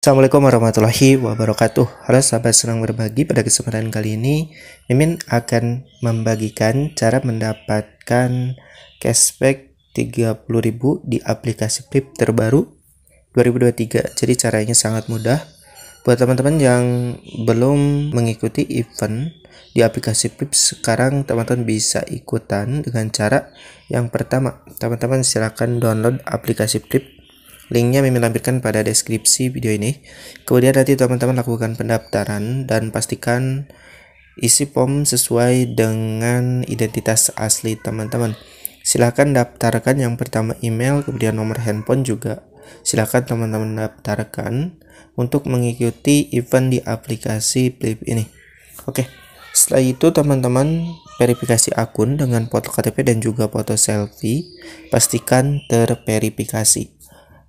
Assalamualaikum warahmatullahi wabarakatuh Halo sahabat senang berbagi pada kesempatan kali ini Mimin akan membagikan cara mendapatkan cashback 30.000 di aplikasi Flip terbaru 2023 Jadi caranya sangat mudah Buat teman-teman yang belum mengikuti event di aplikasi Flip sekarang teman-teman bisa ikutan dengan cara yang pertama teman-teman silahkan download aplikasi Flip Linknya Mimin lampirkan pada deskripsi video ini. Kemudian nanti teman-teman lakukan pendaftaran dan pastikan isi form sesuai dengan identitas asli teman-teman. Silahkan daftarkan yang pertama email, kemudian nomor handphone juga. Silahkan teman-teman daftarkan untuk mengikuti event di aplikasi Flip ini. Oke, setelah itu teman-teman verifikasi akun dengan foto KTP dan juga foto selfie. Pastikan terverifikasi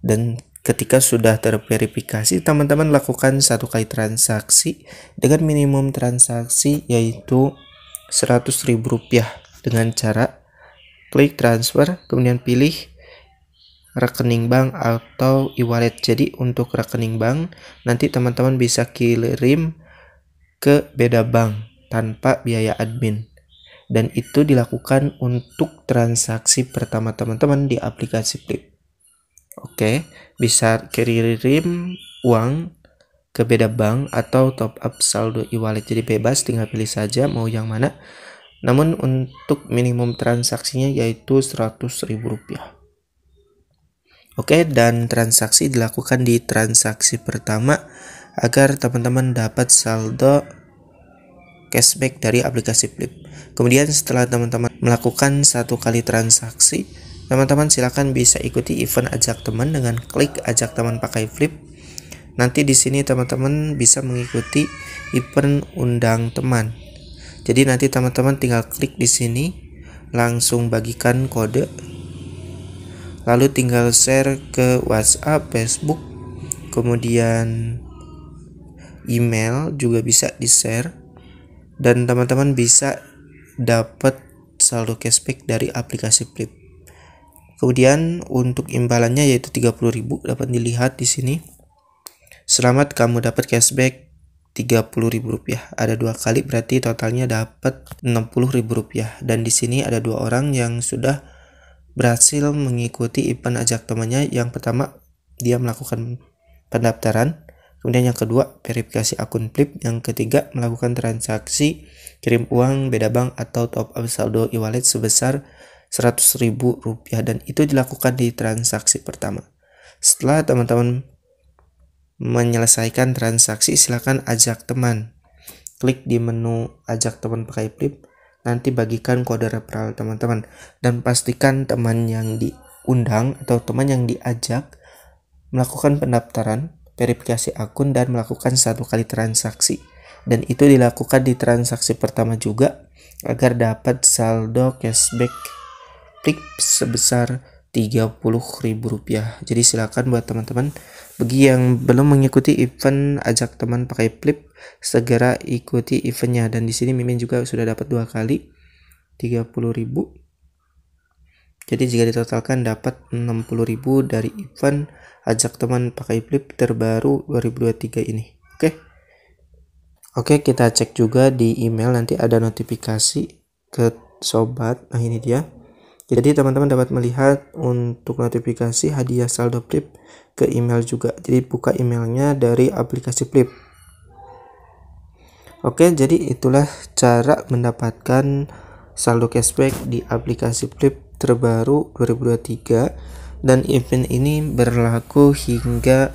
dan ketika sudah terverifikasi teman-teman lakukan satu kali transaksi dengan minimum transaksi yaitu 100.000 rupiah dengan cara klik transfer kemudian pilih rekening bank atau e-wallet jadi untuk rekening bank nanti teman-teman bisa kirim ke beda bank tanpa biaya admin dan itu dilakukan untuk transaksi pertama teman-teman di aplikasi Flip Oke, bisa kirim uang ke beda bank atau top up saldo e-wallet. Jadi bebas tinggal pilih saja mau yang mana. Namun untuk minimum transaksinya yaitu Rp100.000. Oke, dan transaksi dilakukan di transaksi pertama agar teman-teman dapat saldo cashback dari aplikasi Flip. Kemudian setelah teman-teman melakukan satu kali transaksi, Teman-teman silahkan bisa ikuti event ajak teman dengan klik ajak teman pakai flip. Nanti di sini teman-teman bisa mengikuti event undang teman. Jadi nanti teman-teman tinggal klik di sini, langsung bagikan kode, lalu tinggal share ke WhatsApp, Facebook, kemudian email juga bisa di-share dan teman-teman bisa dapat saldo cashback dari aplikasi Flip. Kemudian untuk imbalannya yaitu 30.000 dapat dilihat di sini. Selamat kamu dapat cashback Rp30.000. Ada dua kali berarti totalnya dapat Rp60.000 dan di sini ada dua orang yang sudah berhasil mengikuti event ajak temannya. Yang pertama dia melakukan pendaftaran, kemudian yang kedua verifikasi akun Flip, yang ketiga melakukan transaksi kirim uang beda bank atau top up saldo e-wallet sebesar seratus ribu rupiah dan itu dilakukan di transaksi pertama. Setelah teman-teman menyelesaikan transaksi, silakan ajak teman. Klik di menu ajak teman pakai Flip, nanti bagikan kode referral teman-teman dan pastikan teman yang diundang atau teman yang diajak melakukan pendaftaran, verifikasi akun dan melakukan satu kali transaksi. Dan itu dilakukan di transaksi pertama juga agar dapat saldo cashback klik sebesar Rp30.000. Jadi silakan buat teman-teman bagi yang belum mengikuti event ajak teman pakai flip segera ikuti eventnya dan di sini Mimin juga sudah dapat dua kali 30.000. Jadi jika ditotalkan dapat 60.000 dari event ajak teman pakai flip terbaru 2023 ini. Oke. Oke, kita cek juga di email nanti ada notifikasi ke sobat. Nah, ini dia jadi teman-teman dapat melihat untuk notifikasi hadiah saldo Flip ke email juga. Jadi buka emailnya dari aplikasi Flip. Oke, jadi itulah cara mendapatkan saldo cashback di aplikasi Flip terbaru 2023 dan event ini berlaku hingga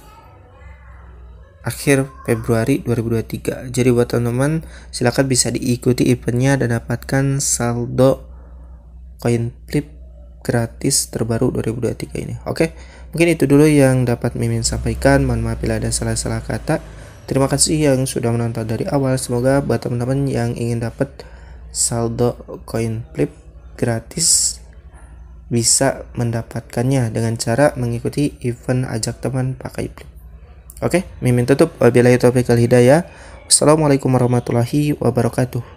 akhir Februari 2023. Jadi buat teman-teman silakan bisa diikuti eventnya dan dapatkan saldo Koin flip gratis terbaru 2023 ini. Oke, mungkin itu dulu yang dapat Mimin sampaikan. Mohon maaf bila ada salah-salah kata. Terima kasih yang sudah menonton dari awal. Semoga buat teman-teman yang ingin dapat saldo koin flip gratis bisa mendapatkannya dengan cara mengikuti event ajak teman pakai flip. Oke, Mimin tutup. Wabillahi taufiq hidayah. Assalamualaikum warahmatullahi wabarakatuh.